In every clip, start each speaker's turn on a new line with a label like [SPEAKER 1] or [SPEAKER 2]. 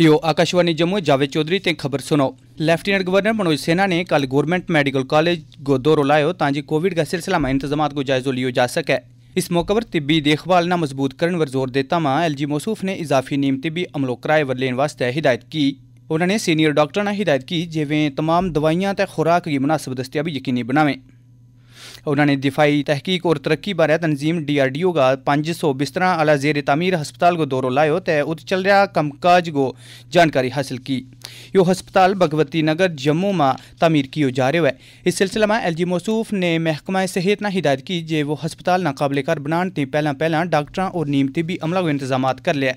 [SPEAKER 1] यो आकाशवाणी जम्मू जावेद चौधरी ते खबर सुनो लेफ्टिनेंट गवर्नर मनोज सिन्हा ने कल गवर्नमेंट मेडिकल कॉलेज को दौरो लायो ताकि कोविड का सिलसिला इंतजाम को जायजो लियो जा सके इस मौके पर तिब्बी देखभाल ना मजबूत करने पर जोर देता मां एल जी मौसूफ ने इजाफी नीम तिब्बी अमलों किराए पर लेने वास्ते हिदायत की उन्होंने सीनियर डॉक्टर ने हिदायत की जिवें तमाम दवाइयां खुराक की मुनासिब दस्तियाबी यकीनी बनावें उन्होंने दिफाई तहकीक और तरक्की बारे तनजीम डी आर डी ओ का पांच सौ बिस्तर आला जेर तमीर हस्पताल को दौरों लाओ तो उत चल रहा कमकाज को जानकारी हासिल की यो हस्पताल भगवती नगर जम्मू में तमीर कियो जा रहे है इस सिलसिले में एल जी मौसूफ ने महकमा सेहत ने हिदायत की जे वो हस्पताल नाकबले कार बनाने पहला पहला डॉक्टर और नीम तिबी अमला को इंतजाम कर लिया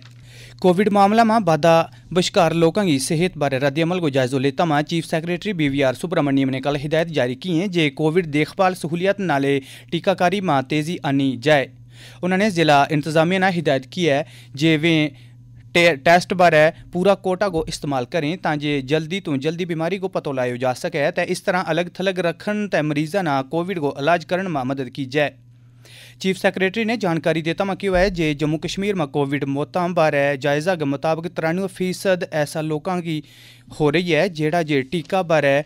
[SPEAKER 1] કોવિડ મામલામાં બાધા બશ્કાર લોકાંગી સહિત બારે રદ્દઅમલ को जायजो लेता में chief secretary B V R Subrahmanyam ने कल हिदायत जारी की हैं जे कोविड देखभाल सहूलियत नाले टीकाकारी में तेजी आनी जाए उन्होंने जिला इंतजामिया ने हिदायत की है जे वे टे, टेस्ट बारे पूरा कोटा को इस्तेमाल करें ताजे जल्दी तो जल्दी बीमारी को पतो लायो जा सके तो इस तरह अलग थलग रखन तो मरीजा ना कोविड को इलाज करने में मदद की जाए चीफ सैक्रेटरी ने जानकारी देता में है जे जम्मू कश्मीर में कोविड मौतों बारे जायजा के मुताबिक तिरानवे फीसद ऐसा लोगों की हो रही है जेड़ा जे टीका बारे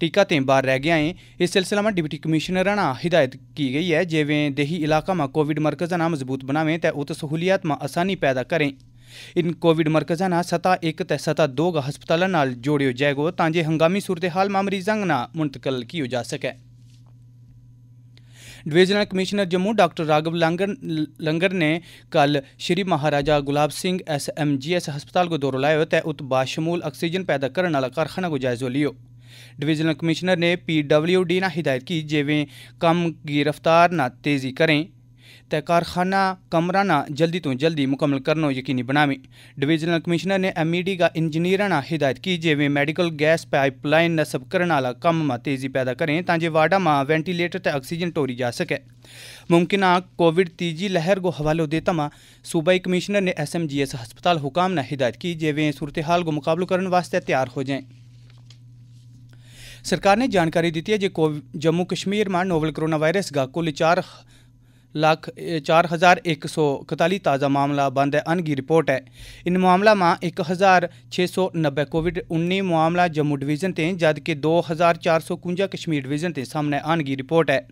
[SPEAKER 1] टीका ते बार रह गया है इस सिलसिला में डिप्टी कमिश्नर ने हिदायत की गई है जेवें देही इलाका में कोविड मरकज़ ना मजबूत बनावें तो उत सहूलियात में आसानी पैदा करें इन कोविड मरकज़ा ना सतह एक तो सतह दो हस्पताल हस्पतालों जोड़ो जाएगा ताजे हंगामी सूरत हाल में मरीजों ना मुंतकल किया जा सके divisional commissioner Jammu doctor Raghav Langar Langar ने कल Shri Maharaja Gulab Singh S M G S हस्पताल को दौरा लाया तो उत बाशमूल ऑक्सीजन पैदा करने वाला कारखाना को जायजा लियो डिवीजनल कमिश्नर ने पी डबल्यू डी ने हिदायत की जे वे की रफ्तार ना तेज़ी करें ਤੇ ਕਾਰਖਾਨਾ ਕਮਰਾਨਾ ਜਲਦੀ ਤੋਂ ਜਲਦੀ ਮੁਕੰਮਲ ਕਰਨੋ ਯਕੀਨੀ ਬਣਾਵੇ ਡਿਵੀਜ਼ਨਲ ਕਮਿਸ਼ਨਰ ਨੇ ਐਮਈਡੀ ਦਾ e ਇੰਜੀਨੀਅਰਾਂ ਨਾਲ ਹਦਾਇਤ ਕੀ ਜਿਵੇਂ ਮੈਡੀਕਲ ਗੈਸ ਪਾਈਪਲਾਈਨ ਨਸਬ ਕਰਨ ਵਾਲਾ ਕੰਮ ਮਾ ਤੇਜ਼ੀ ਪੈਦਾ ਕਰੇ ਤਾਂ ਜੇ ਵਾਰਡਾ ਮਾ ਵੈਂਟੀਲੇਟਰ ਤੇ ਆਕਸੀਜਨ ਟੋਰੀ ਜਾ ਸਕੇ ਮੁਮਕਿਨਾ ਕੋਵਿਡ ਤੀਜੀ ਲਹਿਰ ਕੋ ਹਵਾਲੋ ਦੇ ਮਾ ਸੂਬਾਈ ਕਮਿਸ਼ਨਰ ਨੇ ਐਸਐਮਜੀਐਸ ਹਸਪਤਾਲ ਹੁਕਾਮ ਨਾਲ ਹਦਾਇਤ ਕੀ ਜਿਵੇਂ ਸੂਰਤ ਹਾਲ ਕੋ ਮੁਕਾਬਲਾ ਕਰਨ ਵਾਸਤੇ ਤਿਆਰ ਹੋ ਜਾਏ ਸਰਕਾਰ ਨੇ ਜਾਣਕਾਰੀ ਦਿੱਤੀ ਹੈ ਜੇ ਜੰਮੂ ਕਸ਼ਮੀਰ ਮਾ ਨੋਵਲ ਕੋਰੋਨਾ ਵਾਇਰਸ ਦਾ ਕੁੱਲ 4 ਲੱਖ 4141 ਤਾਜ਼ਾ ਮਾਮਲਾ ਬੰਦ ਹੈ ਅਨਗੀ ਰਿਪੋਰਟ ਹੈ ਇਨ ਮਾਮਲਾ ਮਾ 1690 ਕੋਵਿਡ 19 ਮਾਮਲਾ ਜੰਮੂ ਡਿਵੀਜ਼ਨ ਤੇ ਜਦਕਿ 2451 ਕਸ਼ਮੀਰ ਡਿਵੀਜ਼ਨ ਤੇ ਸਾਹਮਣੇ ਅਨਗੀ ਰਿਪੋਰਟ ਹੈ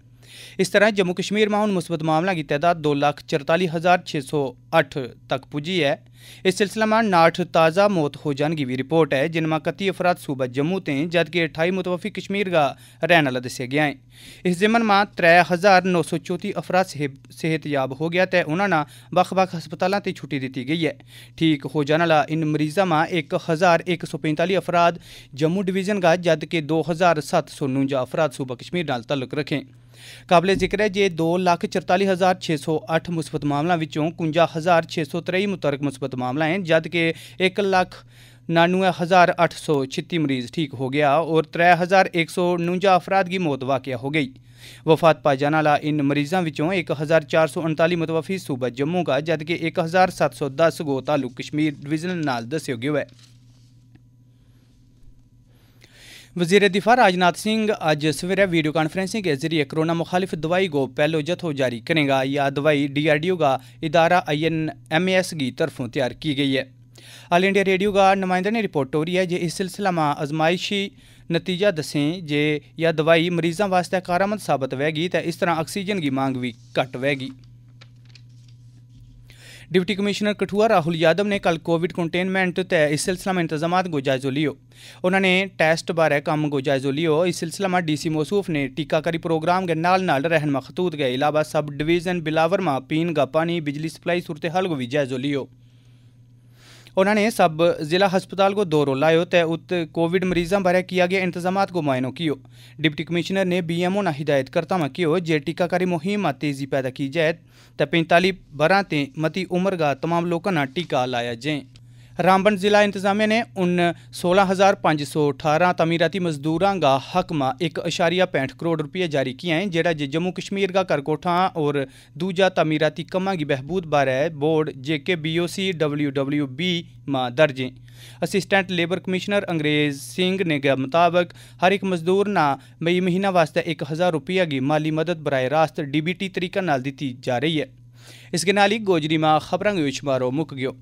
[SPEAKER 1] इस तरह जम्मू कश्मीर में हूँ मुस्बत मामलों की तादाद दो लख चरताली हज़ार छे सौ अठ तक पुजी है इस सिलसिले में नाठ ताज़ा मौत हो जाने की भी रिपोर्ट है जिनमें कती अफराद सूबा जम्मू ते जबकि अठाई मुतवफी कश्मीर का रहने वाला दसिया गया है इस जिमन में त्रै हज़ार नौ सौ चौती अफराद सेहतयाब हो गया तो उन्होंने बख बख हस्पता से छुट्टी दी गई है ठीक हो जाने वाला इन मरीजों में एक हज़ार एक सौ पैंताली अफराद जम्मू डिवीज़न का जबकि दो हज़ार सत्त सौ नुंजा अफराद सूबा कश्मीर तलुक रखें ਕਾਬਲੇ ਜ਼ਿਕਰ ਹੈ ਜੇ 244608 ਮੁਸਬਤ ਮਾਮਲਿਆਂ ਵਿੱਚੋਂ 51623 ਮੁਤਰਕ ਮੁਸਬਤ ਮਾਮਲਾ ਹੈ ਜਦ ਕਿ 199836 ਮਰੀਜ਼ ਠੀਕ ਹੋ ਗਿਆ ਔਰ 3149 ਅਫਰਾਦ ਦੀ ਮੌਤ ਵਾਕਿਆ ਹੋ ਗਈ ਵਫਾਤ ਪਾ ਜਾਣ ਵਾਲਾ ਇਨ ਮਰੀਜ਼ਾਂ ਵਿੱਚੋਂ 1439 ਮਤਵਫੀ ਸੂਬਾ ਜੰਮੂ ਦਾ ਜਦ ਕਿ 1710 ਗੋ ਤਾਲੁਕ ਕਸ਼ਮੀਰ ਡਿਵੀਜ਼ਨ ਨਾਲ ਦੱਸਿਆ ਗਿਆ ਹੈ वजीर दिफा राजनाथ सिंह अज सवेरे वीडियो कॉन्फ्रेंसिंग के जरिए कोरोना मुखालिफ दवाई को पहलो जत्थो जारी करेगा यह दवाई डीआरडीओ का इदारा आई एन एम एस की तरफों तैयार की गई है आल इंडिया रेडियो का नुमाइंदा ने रिपोर्ट तोरी है जे इस सिलसिला में आजमाइशी नतीजा दसें जे यह दवाई मरीजों वास्ते कारामद साबित होगी तो इस तरह ऑक्सीजन की मांग भी घट होगी ਡਿਪਟੀ ਕਮਿਸ਼ਨਰ ਕਠੂਆ ਰਾਹੁਲ ਯਾਦਵ ਨੇ ਕੱਲ ਕੋਵਿਡ ਕੰਟੇਨਮੈਂਟ ਤੇ ਇਸ ਸਿਲਸਿਲੇ ਵਿੱਚ ਇੰਤਜ਼ਾਮਾਂ ਦਾ ਜਾਇਜ਼ਾ ਲਿਓ ਉਹਨਾਂ ਨੇ ਟੈਸਟ ਬਾਰੇ ਕੰਮ ਦਾ ਜਾਇਜ਼ਾ ਲਿਓ ਇਸ ਸਿਲਸਿਲੇ ਵਿੱਚ ਡੀਸੀ ਮੌਸੂਫ ਨੇ ਕਰੀ ਪ੍ਰੋਗਰਾਮ ਦੇ ਨਾਲ ਨਾਲ ਰਹਿਣ ਮਖਤੂਦ ਗਏ ਇਲਾਵਾ ਸਬ ਡਿਵੀਜ਼ਨ ਬਿਲਾਵਰ ਬਿਲਾਵਰਮਾ ਪੀਨ ਗਾ ਪਾਣੀ ਬਿਜਲੀ ਸਪਲਾਈ ਸੁਰਤੇ ਹਲ ਨੂੰ ਵੀ ਜਾਇਜ਼ਾ ਲਿਓ उन्होंने सब जिला हस्पताल को दौरो लाए ते उत कोविड मरीजों बारे किया गया इंतजाम को मुआयनों कियो डिप्टी कमिश्नर ने बी एम ओ न हिदायतकर्ता में कियो जे टीकाकारी मुहिम तेजी पैदा की जाए तो पैंताली बर ते मती उम्र का तमाम लोगों टीका लाया जाए रामबन ज़िला इंतजामिया ने उन सोलह हज़ार पाँच सौ अठारह तमीराती मजदूरों का हकमा एक अशारिया पैंठ करोड़ रुपये जारी किया है जेड़ा जे जम्मू कश्मीर का करकोठा और दूजा तमीराती कमा की बहबूद बारे board JK B O C W W B माँ दर्ज है असिस्टेंट लेबर कमिश्नर अंग्रेज सिंह ने के मुताबिक हर एक मजदूर ना मई महीना वास्ते एक हज़ार रुपये की माली मदद बरए रास्त डी बी टी तरीका दी जा रही है इसके नाल ही गोजरी माँ खबर शुमारो मुक गयो